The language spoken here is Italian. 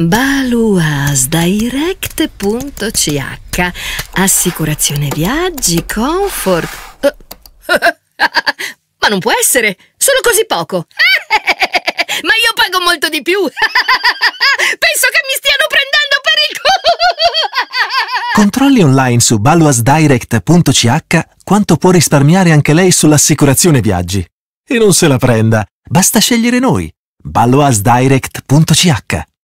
baluasdirect.ch Assicurazione viaggi, comfort. Ma non può essere! Sono così poco! Ma io pago molto di più! Penso che mi stiano prendendo per il culo! Controlli online su baluasdirect.ch quanto può risparmiare anche lei sull'assicurazione viaggi. E non se la prenda! Basta scegliere noi! baluasdirect.ch